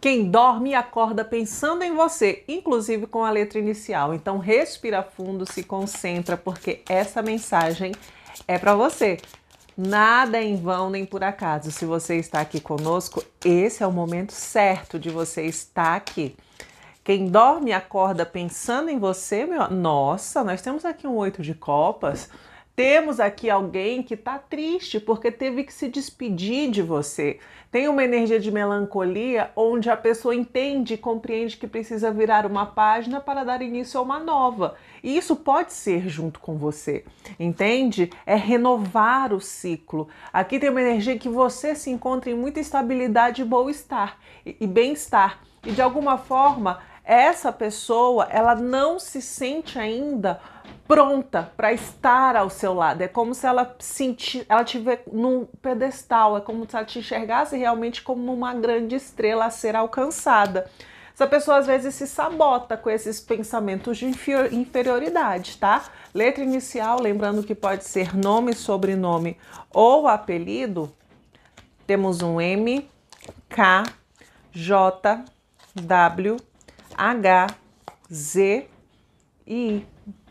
Quem dorme acorda pensando em você, inclusive com a letra inicial. Então respira fundo, se concentra, porque essa mensagem é para você. Nada é em vão nem por acaso. Se você está aqui conosco, esse é o momento certo de você estar aqui. Quem dorme acorda pensando em você, meu. Nossa, nós temos aqui um oito de copas. Temos aqui alguém que está triste porque teve que se despedir de você. Tem uma energia de melancolia onde a pessoa entende e compreende que precisa virar uma página para dar início a uma nova. E isso pode ser junto com você, entende? É renovar o ciclo. Aqui tem uma energia que você se encontra em muita estabilidade e bom-estar e bem-estar. E de alguma forma, essa pessoa, ela não se sente ainda pronta para estar ao seu lado. É como se ela senti, ela tiver num pedestal, é como se ela te enxergasse realmente como uma grande estrela a ser alcançada. Essa pessoa às vezes se sabota com esses pensamentos de inferioridade, tá? Letra inicial, lembrando que pode ser nome, sobrenome ou apelido. Temos um M, K, J, W, H, Z e I.